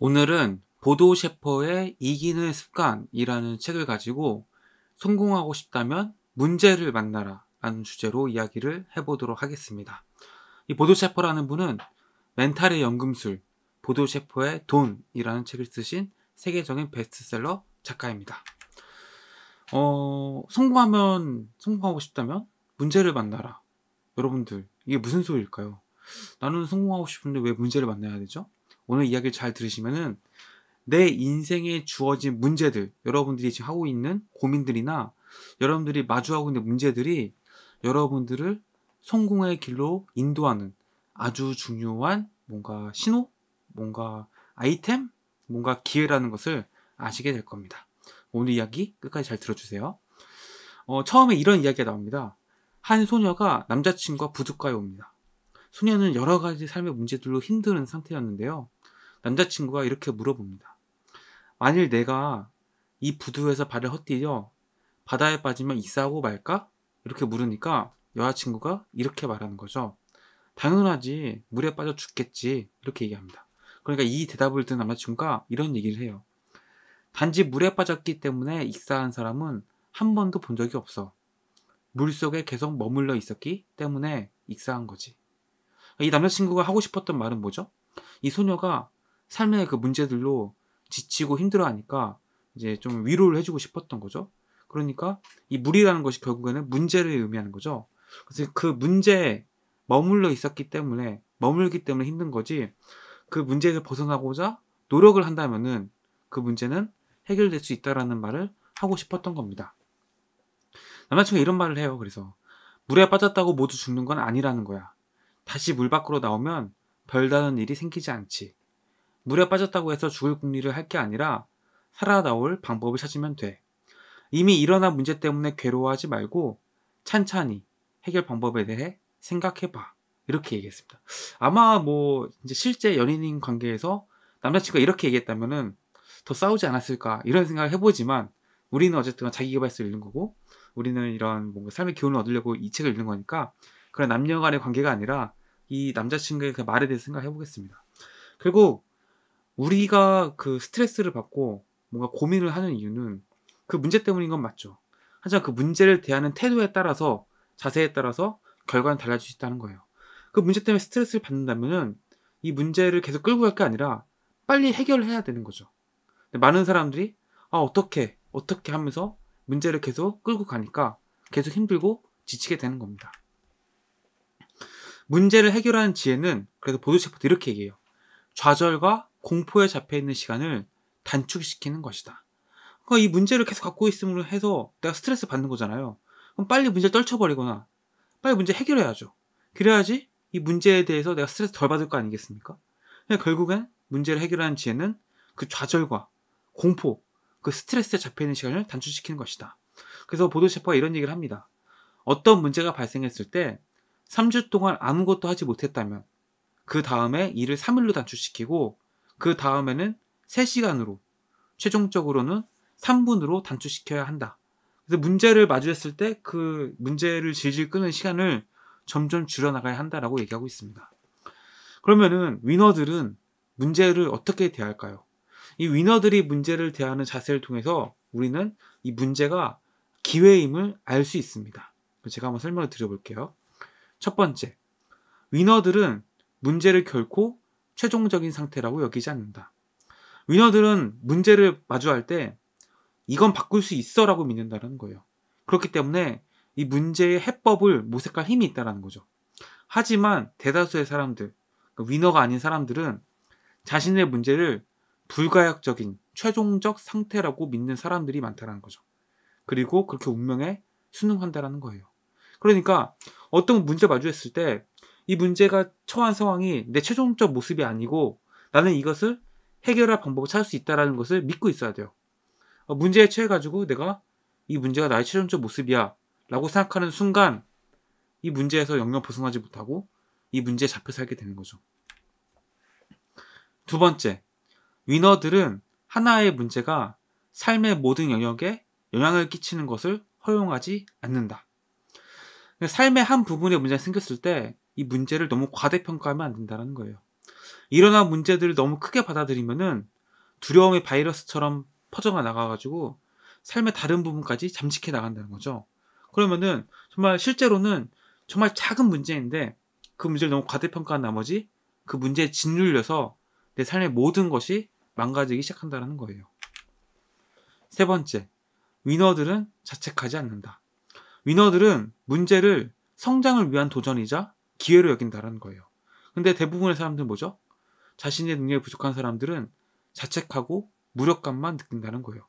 오늘은 보도 셰퍼의 이기는 습관이라는 책을 가지고 성공하고 싶다면 문제를 만나라 라는 주제로 이야기를 해보도록 하겠습니다. 이 보도 셰퍼라는 분은 멘탈의 연금술, 보도 셰퍼의 돈이라는 책을 쓰신 세계적인 베스트셀러 작가입니다. 어, 성공하면, 성공하고 싶다면 문제를 만나라. 여러분들, 이게 무슨 소리일까요? 나는 성공하고 싶은데 왜 문제를 만나야 되죠? 오늘 이야기를 잘 들으시면은 내 인생에 주어진 문제들, 여러분들이 지금 하고 있는 고민들이나 여러분들이 마주하고 있는 문제들이 여러분들을 성공의 길로 인도하는 아주 중요한 뭔가 신호, 뭔가 아이템, 뭔가 기회라는 것을 아시게 될 겁니다. 오늘 이야기 끝까지 잘 들어주세요. 어, 처음에 이런 이야기가 나옵니다. 한 소녀가 남자친구와 부둣가에 옵니다. 소녀는 여러 가지 삶의 문제들로 힘든 상태였는데요. 남자친구가 이렇게 물어봅니다. 만일 내가 이 부두에서 발을 헛디뎌 바다에 빠지면 익사하고 말까? 이렇게 물으니까 여자친구가 이렇게 말하는 거죠. 당연하지. 물에 빠져 죽겠지. 이렇게 얘기합니다. 그러니까 이 대답을 듣는 남자친구가 이런 얘기를 해요. 단지 물에 빠졌기 때문에 익사한 사람은 한 번도 본 적이 없어. 물 속에 계속 머물러 있었기 때문에 익사한 거지. 이 남자친구가 하고 싶었던 말은 뭐죠? 이 소녀가 삶의 그 문제들로 지치고 힘들어하니까 이제 좀 위로를 해주고 싶었던 거죠. 그러니까 이 물이라는 것이 결국에는 문제를 의미하는 거죠. 그래서 그 문제에 머물러 있었기 때문에 머물기 때문에 힘든 거지 그 문제를 벗어나고자 노력을 한다면은 그 문제는 해결될 수 있다라는 말을 하고 싶었던 겁니다. 남자친구가 이런 말을 해요. 그래서 물에 빠졌다고 모두 죽는 건 아니라는 거야. 다시 물 밖으로 나오면 별다른 일이 생기지 않지. 물에 빠졌다고 해서 죽을 궁리를 할 게 아니라 살아나올 방법을 찾으면 돼. 이미 일어난 문제 때문에 괴로워하지 말고 찬찬히 해결 방법에 대해 생각해봐. 이렇게 얘기했습니다. 아마 뭐 이제 실제 연인인 관계에서 남자친구가 이렇게 얘기했다면은 더 싸우지 않았을까 이런 생각을 해보지만 우리는 어쨌든 자기 개발서를 읽는 거고 우리는 이런 뭔가 삶의 기운을 얻으려고 이 책을 읽는 거니까 그런 남녀간의 관계가 아니라 이 남자친구의 그 말에 대해서 생각해 보겠습니다. 결국 우리가 그 스트레스를 받고 뭔가 고민을 하는 이유는 그 문제 때문인 건 맞죠. 하지만 그 문제를 대하는 태도에 따라서 자세에 따라서 결과는 달라질 수 있다는 거예요. 그 문제 때문에 스트레스를 받는다면은 이 문제를 계속 끌고 갈 게 아니라 빨리 해결해야 되는 거죠. 많은 사람들이 아 어떻게 어떻게 하면서 문제를 계속 끌고 가니까 계속 힘들고 지치게 되는 겁니다. 문제를 해결하는 지혜는 그래서 보드셰퍼도 이렇게 얘기해요. 좌절과 공포에 잡혀 있는 시간을 단축시키는 것이다. 그러니까 이 문제를 계속 갖고 있음으로 해서 내가 스트레스 받는 거잖아요. 그럼 빨리 문제를 떨쳐버리거나 빨리 문제 해결해야죠. 그래야지 이 문제에 대해서 내가 스트레스 덜 받을 거 아니겠습니까? 결국엔 문제를 해결하는 지혜는 그 좌절과 공포, 그 스트레스에 잡혀있는 시간을 단축시키는 것이다. 그래서 보도셰퍼가 이런 얘기를 합니다. 어떤 문제가 발생했을 때 3주 동안 아무것도 하지 못했다면 그 다음에 일을 3일로 단축시키고 그 다음에는 3시간으로 최종적으로는 3분으로 단축시켜야 한다. 그래서 문제를 마주했을 때 그 문제를 질질 끄는 시간을 점점 줄여나가야 한다라고 얘기하고 있습니다. 그러면은 위너들은 문제를 어떻게 대할까요? 이 위너들이 문제를 대하는 자세를 통해서 우리는 이 문제가 기회임을 알 수 있습니다. 제가 한번 설명을 드려볼게요. 첫 번째, 위너들은 문제를 결코 최종적인 상태라고 여기지 않는다. 위너들은 문제를 마주할 때 이건 바꿀 수 있어라고 믿는다는 거예요. 그렇기 때문에 이 문제의 해법을 모색할 힘이 있다는 거죠. 하지만 대다수의 사람들, 그러니까 위너가 아닌 사람들은 자신의 문제를 불가역적인 최종적 상태라고 믿는 사람들이 많다는 거죠. 그리고 그렇게 운명에 순응한다라는 거예요. 그러니까 어떤 문제 마주했을 때이 문제가 처한 상황이 내 최종적 모습이 아니고 나는 이것을 해결할 방법을 찾을 수 있다라는 것을 믿고 있어야 돼요. 어, 문제에 처해가지고 내가 이 문제가 나의 최종적 모습이야 라고 생각하는 순간 이 문제에서 영영 벗어나지 못하고 이 문제에 잡혀 살게 되는 거죠. 두 번째, 위너들은 하나의 문제가 삶의 모든 영역에 영향을 끼치는 것을 허용하지 않는다. 삶의 한부분에 문제가 생겼을 때이 문제를 너무 과대평가하면 안 된다는 거예요. 일어난 문제들을 너무 크게 받아들이면은 두려움의 바이러스처럼 퍼져가 나가가지고 삶의 다른 부분까지 잠식해 나간다는 거죠. 그러면은 정말 실제로는 정말 작은 문제인데 그 문제를 너무 과대평가한 나머지 그 문제에 짓눌려서 내 삶의 모든 것이 망가지기 시작한다는 거예요. 세 번째, 위너들은 자책하지 않는다. 위너들은 문제를 성장을 위한 도전이자 기회로 여긴다라는 거예요. 근데 대부분의 사람들은 뭐죠? 자신의 능력이 부족한 사람들은 자책하고 무력감만 느낀다는 거예요.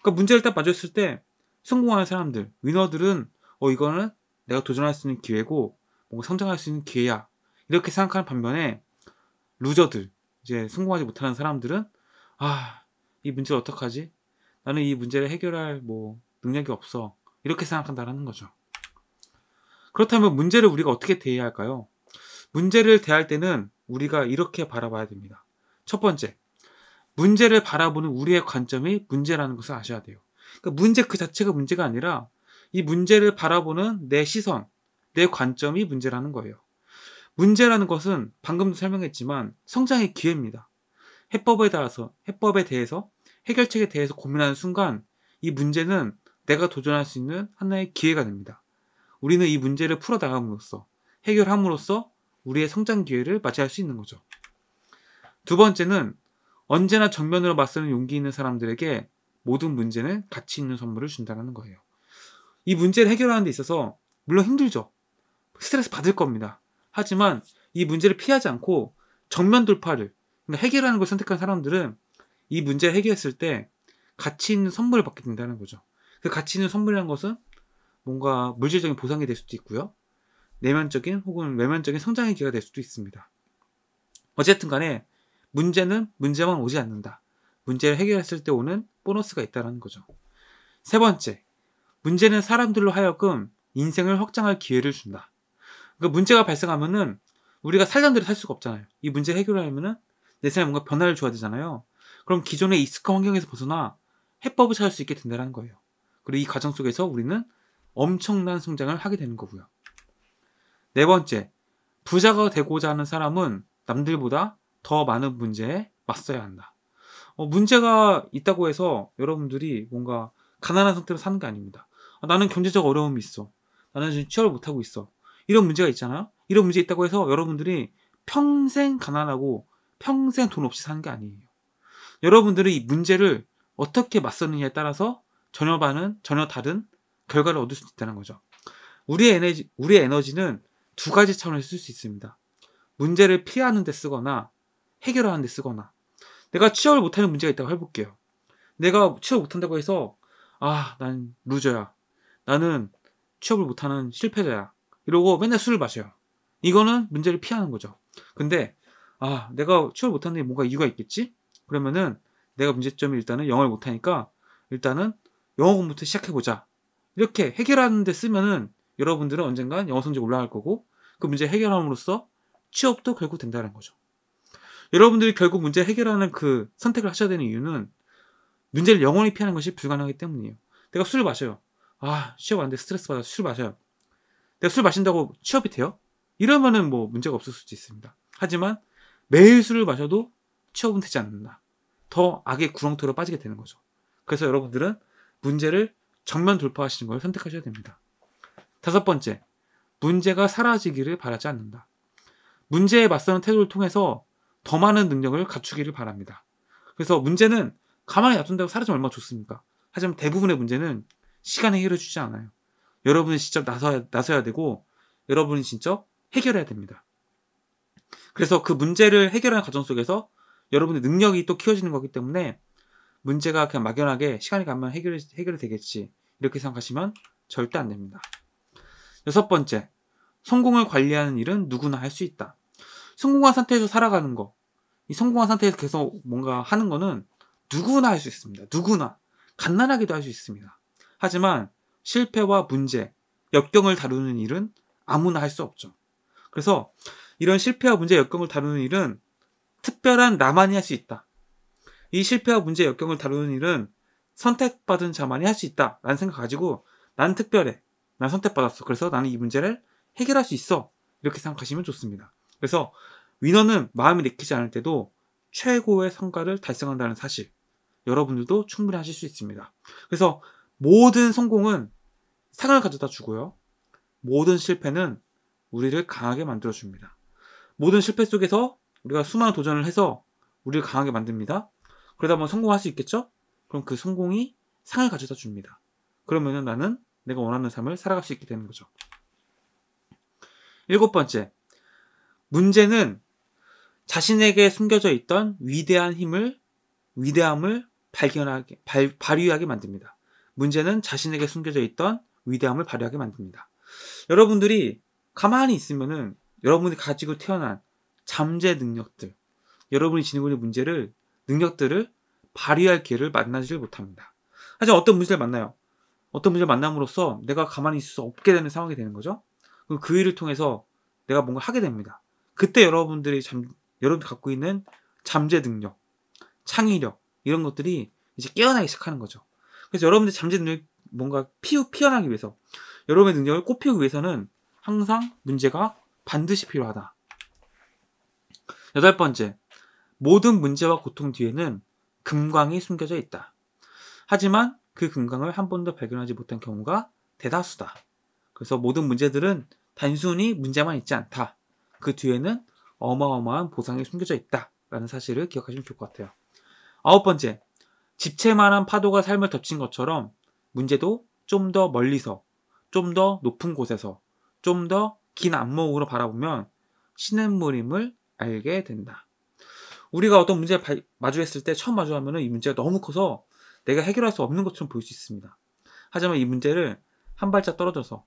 그러니까 문제를 딱 맞았을 때 성공하는 사람들, 위너들은 어 이거는 내가 도전할 수 있는 기회고 뭔가 성장할 수 있는 기회야 이렇게 생각하는 반면에 루저들 이제 성공하지 못하는 사람들은 아이 문제를 어떡하지? 나는 이 문제를 해결할 뭐 능력이 없어 이렇게 생각한다라는 거죠. 그렇다면 문제를 우리가 어떻게 대해야 할까요? 문제를 대할 때는 우리가 이렇게 바라봐야 됩니다. 첫 번째, 문제를 바라보는 우리의 관점이 문제라는 것을 아셔야 돼요. 그러니까 문제 그 자체가 문제가 아니라 이 문제를 바라보는 내 시선, 내 관점이 문제라는 거예요. 문제라는 것은 방금도 설명했지만 성장의 기회입니다. 해법에 따라서 해법에 대해서 해결책에 대해서 고민하는 순간 이 문제는 내가 도전할 수 있는 하나의 기회가 됩니다. 우리는 이 문제를 풀어나감으로써 해결함으로써 우리의 성장 기회를 맞이할 수 있는 거죠. 두 번째는 언제나 정면으로 맞서는 용기 있는 사람들에게 모든 문제는 가치 있는 선물을 준다는 거예요. 이 문제를 해결하는 데 있어서 물론 힘들죠. 스트레스 받을 겁니다. 하지만 이 문제를 피하지 않고 정면 돌파를 그러니까 해결하는 걸 선택한 사람들은 이 문제를 해결했을 때 가치 있는 선물을 받게 된다는 거죠. 그 가치 있는 선물이라는 것은 뭔가 물질적인 보상이 될 수도 있고요. 내면적인 혹은 외면적인 성장의 기회가 될 수도 있습니다. 어쨌든 간에 문제는 문제만 오지 않는다. 문제를 해결했을 때 오는 보너스가 있다는 거죠. 세 번째, 문제는 사람들로 하여금 인생을 확장할 기회를 준다. 그러니까 문제가 발생하면은 우리가 살던 대로 살 수가 없잖아요. 이 문제 해결하려면은 내 삶에 뭔가 변화를 줘야 되잖아요. 그럼 기존의 익숙한 환경에서 벗어나 해법을 찾을 수 있게 된다는 거예요. 그리고 이 과정 속에서 우리는 엄청난 성장을 하게 되는 거고요. 네 번째, 부자가 되고자 하는 사람은 남들보다 더 많은 문제에 맞서야 한다. 어, 문제가 있다고 해서 여러분들이 뭔가 가난한 상태로 사는 게 아닙니다. 아, 나는 경제적 어려움이 있어. 나는 지금 취업을 못하고 있어. 이런 문제가 있잖아요. 이런 문제 있다고 해서 여러분들이 평생 가난하고 평생 돈 없이 사는 게 아니에요. 여러분들이 이 문제를 어떻게 맞서느냐에 따라서 전혀 반은 전혀 다른 결과를 얻을 수 있다는 거죠. 우리의 에너지, 우리의 에너지는 두 가지 차원에서 쓸 수 있습니다. 문제를 피하는 데 쓰거나 해결하는 데 쓰거나 내가 취업을 못하는 문제가 있다고 해볼게요. 내가 취업 못한다고 해서 아, 난 루저야. 나는 취업을 못하는 실패자야. 이러고 맨날 술을 마셔요. 이거는 문제를 피하는 거죠. 근데 아, 내가 취업을 못하는 데 뭔가 이유가 있겠지? 그러면은 내가 문제점이 일단은 영어를 못하니까 일단은 영어 공부부터 시작해보자. 이렇게 해결하는 데 쓰면은 여러분들은 언젠간 영어 성적 올라갈 거고 그 문제 해결함으로써 취업도 결국 된다는 거죠. 여러분들이 결국 문제 해결하는 그 선택을 하셔야 되는 이유는 문제를 영원히 피하는 것이 불가능하기 때문이에요. 내가 술을 마셔요. 아, 취업 안 돼. 스트레스 받아서 술을 마셔요. 내가 술 마신다고 취업이 돼요? 이러면은 뭐 문제가 없을 수도 있습니다. 하지만 매일 술을 마셔도 취업은 되지 않는다. 더 악의 구렁텅이로 빠지게 되는 거죠. 그래서 여러분들은 문제를 정면 돌파하시는 걸 선택하셔야 됩니다. 다섯 번째, 문제가 사라지기를 바라지 않는다. 문제에 맞서는 태도를 통해서 더 많은 능력을 갖추기를 바랍니다. 그래서 문제는 가만히 놔둔다고 사라지면 얼마나 좋습니까? 하지만 대부분의 문제는 시간에 해결해주지 않아요. 여러분이 직접 나서야, 나서야 되고, 여러분이 직접 해결해야 됩니다. 그래서 그 문제를 해결하는 과정 속에서 여러분의 능력이 또 키워지는 거기 때문에 문제가 그냥 막연하게 시간이 가면 해결, 이 해결이 되겠지. 이렇게 생각하시면 절대 안 됩니다. 여섯 번째, 성공을 관리하는 일은 누구나 할 수 있다. 성공한 상태에서 살아가는 거, 이 성공한 상태에서 계속 뭔가 하는 거는 누구나 할 수 있습니다. 누구나. 간단하게도 할 수 있습니다. 하지만 실패와 문제, 역경을 다루는 일은 아무나 할 수 없죠. 그래서 이런 실패와 문제, 역경을 다루는 일은 특별한 나만이 할 수 있다. 이 실패와 문제의 역경을 다루는 일은 선택받은 자만이 할 수 있다. 라는 생각 가지고 난 특별해. 난 선택받았어. 그래서 나는 이 문제를 해결할 수 있어. 이렇게 생각하시면 좋습니다. 그래서 위너는 마음이 내키지 않을 때도 최고의 성과를 달성한다는 사실. 여러분들도 충분히 하실 수 있습니다. 그래서 모든 성공은 상을 가져다 주고요. 모든 실패는 우리를 강하게 만들어줍니다. 모든 실패 속에서 우리가 수많은 도전을 해서 우리를 강하게 만듭니다. 그러다 보면 성공할 수 있겠죠? 그럼 그 성공이 상을 가져다 줍니다. 그러면 나는 내가 원하는 삶을 살아갈 수 있게 되는 거죠. 일곱 번째. 문제는 자신에게 숨겨져 있던 위대한 힘을, 위대함을 발견하게, 발, 발휘하게 만듭니다. 문제는 자신에게 숨겨져 있던 위대함을 발휘하게 만듭니다. 여러분들이 가만히 있으면은 여러분이 가지고 태어난 잠재 능력들, 여러분이 지니고 있는 문제를 능력들을 발휘할 기회를 만나지 못합니다. 하지만 어떤 문제를 만나요. 어떤 문제를 만남으로써 내가 가만히 있을 수 없게 되는 상황이 되는 거죠. 그 일을 통해서 내가 뭔가 하게 됩니다. 그때 여러분들이 잠, 여러분이 갖고 있는 잠재 능력, 창의력, 이런 것들이 이제 깨어나기 시작하는 거죠. 그래서 여러분의 잠재 능력, 뭔가 피우, 피어나기 위해서, 여러분의 능력을 꽃피우기 위해서는 항상 문제가 반드시 필요하다. 여덟 번째, 모든 문제와 고통 뒤에는 금광이 숨겨져 있다. 하지만 그금광을한 번도 발견하지 못한 경우가 대다수다. 그래서 모든 문제들은 단순히 문제만 있지 않다. 그 뒤에는 어마어마한 보상이 숨겨져 있다. 라는 사실을 기억하시면 좋을 것 같아요. 아홉 번째, 집채만한 파도가 삶을 덮친 것처럼 문제도 좀 더 멀리서, 좀 더 높은 곳에서, 좀 더 긴 안목으로 바라보면 신의 물임을 알게 된다. 우리가 어떤 문제를 바, 마주했을 때 처음 마주하면 이 문제가 너무 커서 내가 해결할 수 없는 것처럼 보일 수 있습니다. 하지만 이 문제를 한 발짝 떨어져서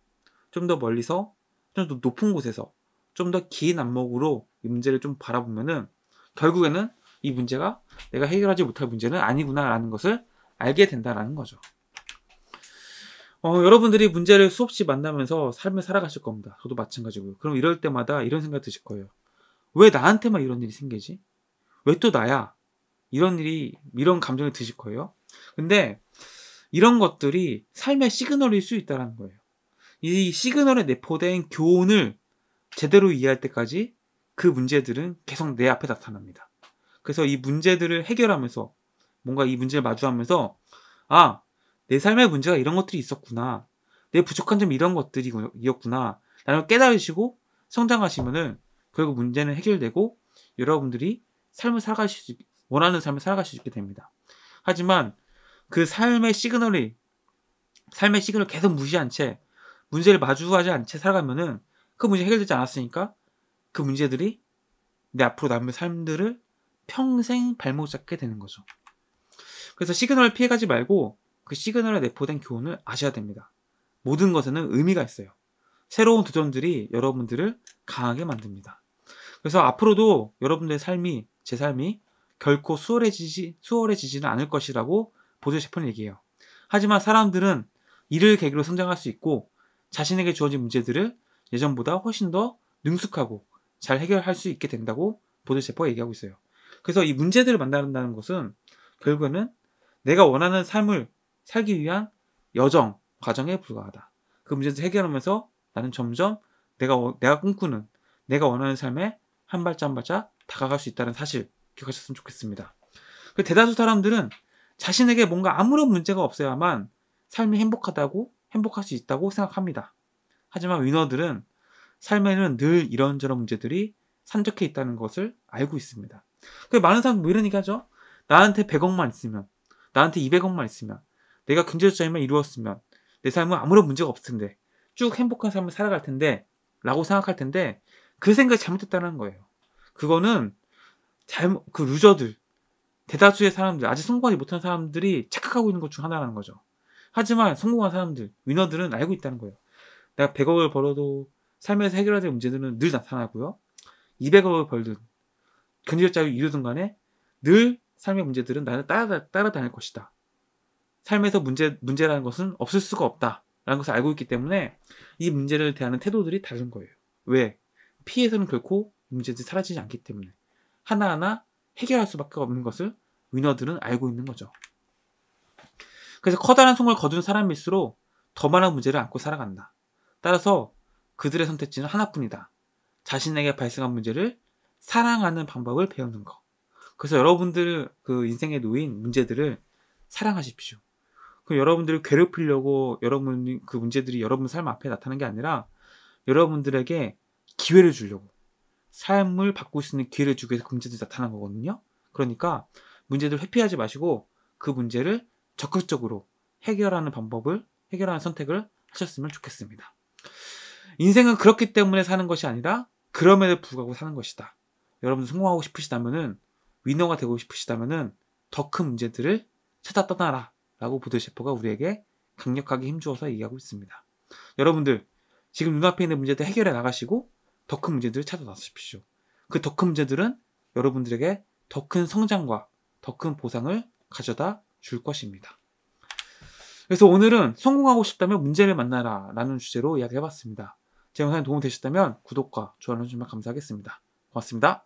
좀 더 멀리서 좀 더 높은 곳에서 좀 더 긴 안목으로 이 문제를 좀 바라보면은 결국에는 이 문제가 내가 해결하지 못할 문제는 아니구나라는 것을 알게 된다라는 거죠. 어, 여러분들이 문제를 수없이 만나면서 삶을 살아가실 겁니다. 저도 마찬가지고요. 그럼 이럴 때마다 이런 생각 드실 거예요. 왜 나한테만 이런 일이 생기지? 왜또 나야? 이런 일이, 이런 감정이 드실 거예요. 근데 이런 것들이 삶의 시그널일 수 있다는 거예요. 이 시그널에 내포된 교훈을 제대로 이해할 때까지 그 문제들은 계속 내 앞에 나타납니다. 그래서 이 문제들을 해결하면서 뭔가 이 문제를 마주하면서 아, 내 삶의 문제가 이런 것들이 있었구나. 내 부족한 점이 이런 것들이었구나. 나는 깨달으시고 성장하시면은 결국 문제는 해결되고 여러분들이 삶을 살아가실 수, 있, 원하는 삶을 살아가실 수 있게 됩니다. 하지만 그 삶의 시그널이, 삶의 시그널을 계속 무시한 채 문제를 마주하지 않채 살아가면은 그 문제 해결되지 않았으니까 그 문제들이 내 앞으로 남은 삶들을 평생 발목 잡게 되는 거죠. 그래서 시그널을 피해가지 말고 그 시그널에 내포된 교훈을 아셔야 됩니다. 모든 것에는 의미가 있어요. 새로운 도전들이 여러분들을 강하게 만듭니다. 그래서 앞으로도 여러분들의 삶이 제 삶이 결코 수월해지지, 수월해지지는 않을 것이라고 보조 셰퍼는 얘기해요. 하지만 사람들은 이를 계기로 성장할 수 있고 자신에게 주어진 문제들을 예전보다 훨씬 더 능숙하고 잘 해결할 수 있게 된다고 보조 셰퍼가 얘기하고 있어요. 그래서 이 문제들을 만난다는 것은 결국에는 내가 원하는 삶을 살기 위한 여정, 과정에 불과하다. 그 문제를 해결하면서 나는 점점 내가, 내가 꿈꾸는, 내가 원하는 삶에 한 발짝 한 발짝 다가갈 수 있다는 사실 기억하셨으면 좋겠습니다. 그 대다수 사람들은 자신에게 뭔가 아무런 문제가 없어야만 삶이 행복하다고 행복할 수 있다고 생각합니다. 하지만 위너들은 삶에는 늘 이런저런 문제들이 산적해 있다는 것을 알고 있습니다. 그 많은 사람들 뭐 이런 얘기 하죠? 나한테 100억만 있으면, 나한테 200억만 있으면, 내가 경제적자임만 이루었으면, 내 삶은 아무런 문제가 없을 텐데, 쭉 행복한 삶을 살아갈 텐데, 라고 생각할 텐데, 그 생각이 잘못됐다는 거예요. 그거는 잘못 그 루저들 대다수의 사람들 아직 성공하지 못한 사람들이 착각하고 있는 것 중 하나라는 거죠. 하지만 성공한 사람들 위너들은 알고 있다는 거예요. 내가 100억을 벌어도 삶에서 해결해야 될 문제들은 늘 나타나고요. 200억을 벌든 근적자유 이루든 간에 늘 삶의 문제들은 나를 따라, 따라다닐 것이다. 삶에서 문제, 문제라는 것은 없을 수가 없다. 라는 것을 알고 있기 때문에 이 문제를 대하는 태도들이 다른 거예요. 왜? 피해서는 결코 문제들이 사라지지 않기 때문에 하나하나 해결할 수밖에 없는 것을 위너들은 알고 있는 거죠. 그래서 커다란 성공을 거둔 사람일수록 더 많은 문제를 안고 살아간다. 따라서 그들의 선택지는 하나뿐이다. 자신에게 발생한 문제를 사랑하는 방법을 배우는 것. 그래서 여러분들 그 인생에 놓인 문제들을 사랑하십시오. 그 여러분들을 괴롭히려고 여러분 그 문제들이 여러분 삶 앞에 나타난게 아니라 여러분들에게 기회를 주려고 삶을 바꿀 수 있는 기회를 주기 위해서 문제들이 나타난 거거든요. 그러니까 문제들 회피하지 마시고 그 문제를 적극적으로 해결하는 방법을 해결하는 선택을 하셨으면 좋겠습니다. 인생은 그렇기 때문에 사는 것이 아니라 그럼에도 불구하고 사는 것이다. 여러분 성공하고 싶으시다면은 위너가 되고 싶으시다면은 더 큰 문제들을 찾아 떠나라 라고 부드 셰퍼가 우리에게 강력하게 힘주어서 얘기하고 있습니다. 여러분들 지금 눈앞에 있는 문제들 해결해 나가시고 더큰 문제들을 찾아나십시오. 그 더 큰 문제들은 여러분들에게 더 큰 성장과 더 큰 보상을 가져다 줄 것입니다. 그래서 오늘은 성공하고 싶다면 문제를 만나라 라는 주제로 이야기해봤습니다. 제 영상이 도움되셨다면 구독과 좋아요 좀 감사하겠습니다. 고맙습니다.